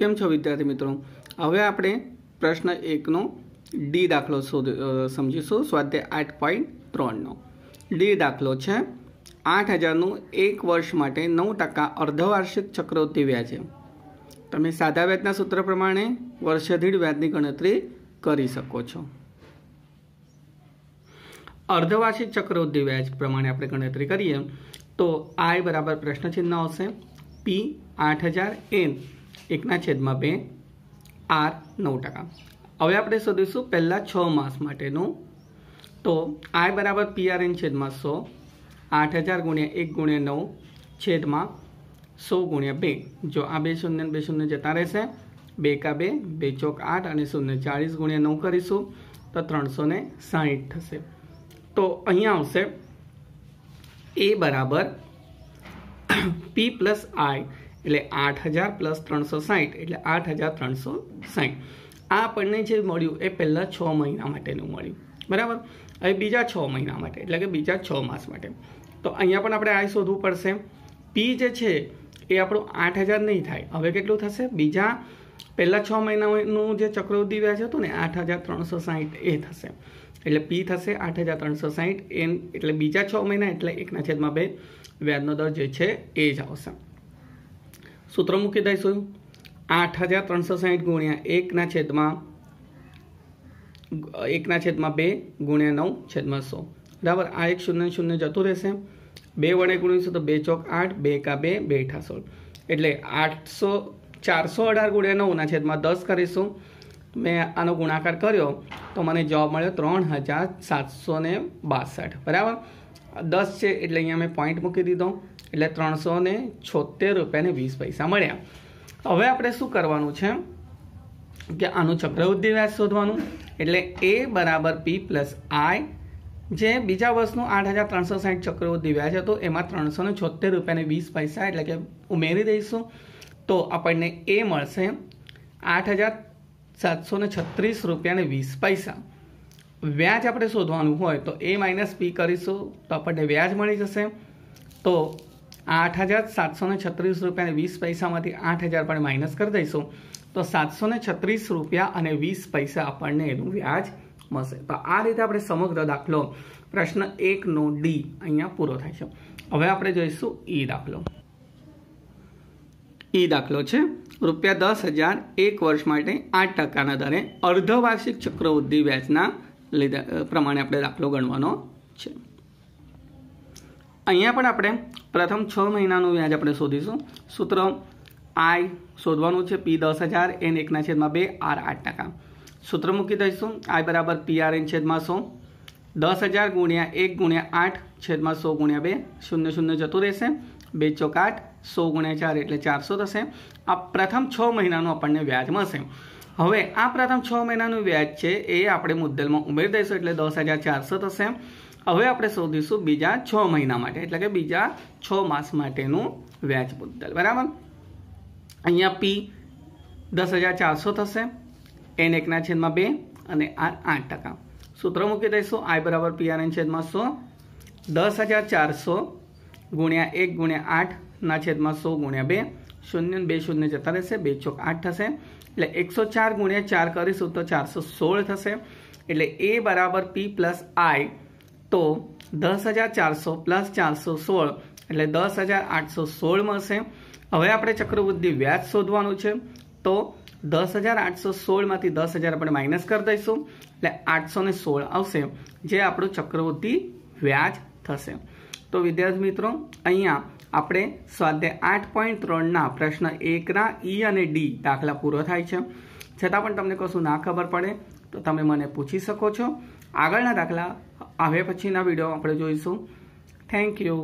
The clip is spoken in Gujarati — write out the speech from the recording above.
કેમ છો વિદ્યાર્થી મિત્રો હવે આપણે પ્રશ્ન એકનો ડી દાખલો શોધ સમજીશું સ્વાધ્યાય આઠ પોઈન્ટ ત્રણનો ડી દાખલો છે આઠ હજારનું એક વર્ષ માટે નવ ટકા અર્ધવાર્ષિક ચક્રવૃત્તિ વ્યાજ છે તમે સાદા વ્યાજના સૂત્ર પ્રમાણે વર્ષે વ્યાજની ગણતરી કરી શકો છો અર્ધવાર્ષિક ચક્રવૃદ્ધિ વ્યાજ પ્રમાણે આપણે ગણતરી કરીએ તો આય બરાબર પ્રશ્ન આવશે પી આઠ હજાર એન એકના છેદમાં બે આર નવ ટકા હવે આપણે શોધીશું પહેલાં છ માસ માટેનું તો આય બરાબર પીઆરએન છેદમાં સો આઠ હજાર ગુણ્યા એક ગુણ્યા નવ છેદમાં સો ગુણ્યા બે જો આ બે શૂન્ય બે શૂન્ય જતા રહેશે બે કા બે બે ચોક આઠ અને શૂન્ય ચાળીસ ગુણ્યા નવ કરીશું તો ત્રણસો ને સાહીઠ થશે તો અહીંયા આવશે એ બરાબર પી પ્લસ આઈ એટલે આઠ હજાર પ્લસ ત્રણસો સાહીઠ એટલે આઠ હજાર ત્રણસો સાહીઠ આ આપણને જે મળ્યું એ પહેલાં છ મહિના માટેનું મળ્યું બરાબર હવે બીજા છ મહિના માટે એટલે કે બીજા છ માસ માટે તો અહીંયા પણ આપણે આઈ શોધવું પડશે પી જે છે એ આપણું આઠ હજાર નહીં થાય હવે કેટલું થશે બીજા પહેલાં છ મહિનાનું જે ચક્રવૃદ્ધિ વ્યાજ હતું ને આઠ હજાર ત્રણસો સાહીઠ એ થશે એટલે પી થશે આઠ હજાર ત્રણસો સાહીઠ એન એટલે બીજા છ મહિના એટલે એકના છેદમાં બે વ્યાજનો દર જે છે એ જ આવશે સૂત્ર મૂકી દઈશું આઠ હજાર ત્રણસો સાહીઠ ગુણ્યા એકના છેદમાં એકના છેદમાં બે ગુણ્યા નવ છેદમાં સો બરાબર આ એક શૂન્ય શૂન્ય જતું રહેશે બે વડે ગુણીશું તો બે ચોક આઠ બે કા બે બે એઠા સોળ એટલે આઠસો ચારસો અઢાર ગુણ્યા નવના છેદમાં દસ કરીશું મેં આનો ગુણાકાર કર્યો તો મને જવાબ મળ્યો ત્રણ હજાર સાતસો ને બાસઠ બરાબર દસ છે એટલે અહીંયા મેં પોઈન્ટ મૂકી દીધો એટલે ત્રણસો ને છોતેર રૂપિયાને વીસ પૈસા મળ્યા હવે આપણે શું કરવાનું છે કે આનું ચક્રવૃદ્ધિ વ્યાજ શોધવાનું એટલે એ બરાબર પી પ્લસ આઈ જે બીજા વર્ષનું આઠ હજાર ત્રણસો સાઠ ચક્રવૃદ્ધિ વ્યાજ હતો એમાં ત્રણસો ને છોતેર રૂપિયાને વીસ પૈસા એટલે કે ઉમેરી દઈશું તો આપણને એ મળશે આઠ હજાર સાતસો ને છત્રીસ રૂપિયાને વીસ પૈસા વ્યાજ આપણે શોધવાનું હોય તો એ માઇનસ પી કરીશું તો આપણને વ્યાજ મળી જશે તો આઠ હજાર સાતસો ને છત્રીસ રૂપિયા વીસ પૈસામાંથી આઠ હજાર પણ માઇનસ કરી દઈશું તો સાતસો ને છત્રીસ રૂપિયા અને વીસ પૈસા આપણને એનું વ્યાજ મળશે તો આ રીતે આપણે સમગ્ર દાખલો પ્રશ્ન એકનો ડી અહીંયા પૂરો થાય છે હવે આપણે જોઈશું ઈ e દાખલો ઈ e દાખલો છે રૂપિયા દસ હજાર એક વર્ષ માટે આઠ ટકાના દરે અર્ધવાર્ષિક ચક્રવૃદ્ધિ વ્યાજના લીધે પ્રમાણે આપણે દાખલો ગણવાનો છે અહીંયા પણ આપણે પ્રથમ છ મહિનાનું વ્યાજ આપણે શોધીશું સૂત્ર આઈ શોધવાનું છે પી દસ હજાર એન એકના છેદમાં બે આર આઠ ટકા સૂત્ર મૂકી દઈશું આઈ બરાબર પી આર એન છેદમાં સો દસ હજાર ગુણ્યા એક ગુણ્યા આઠ છેદમાં સો ગુણ્યા બે શૂન્ય શૂન્ય જતું રહેશે બે ચોક આઠ સો ગુણ્યા ચાર એટલે ચારસો થશે આ પ્રથમ છ મહિનાનું આપણને વ્યાજ મળશે હવે આ પ્રથમ છ મહિનાનું વ્યાજ છે એ આપણે મુદ્દલમાં ઉમેરી દઈશું એટલે દસ હજાર ચારસો થશે હવે આપણે શોધીશું બીજા છ મહિના માટે એટલે કે બીજા છ માસ માટેનું વ્યાજ મુદ્દલ બરાબર અહીંયા પી દસ હજાર ચારસો થશે એન એકના છેદમાં બે અને આર આઠ ટકા સૂત્ર મૂકી દઈશું આઈ બરાબર પી આર એન છેદમાં સો દસ હજાર ચારસો ગુણ્યા એક ગુણ્યા આઠના છેદમાં સો ગુણ્યા બે શૂન્ય બે શૂન્ય જતા રહેશે બે ચોક આઠ થશે એટલે એકસો ચાર ગુણ્યા ચાર કરીશું તો ચારસો સોળ થશે એટલે એ બરાબર પી પ્લસ આઈ તો દસ હજાર ચારસો પ્લસ ચારસો સોળ એટલે દસ હજાર આઠસો સોળ મળશે હવે આપણે ચક્રવૃદ્ધિ વ્યાજ શોધવાનું છે તો દસ હજાર આઠસો સોળમાંથી દસ હજાર આપણે માઇનસ કરી દઈશું એટલે આઠસો ને સોળ આવશે જે આપણું ચક્રવૃદ્ધિ વ્યાજ થશે તો વિદ્યાર્થી મિત્રો અહીંયા આપણે સ્વાધ્યાય આઠ પોઈન્ટ ત્રણના પ્રશ્ન એકના ઈ e અને ડી દાખલા પૂરો થાય છે છતાં પણ તમને કશું ના ખબર પડે તો તમે મને પૂછી શકો છો આગળના દાખલા હવે પછીના વિડીયો આપણે જોઈશું થેન્ક યુ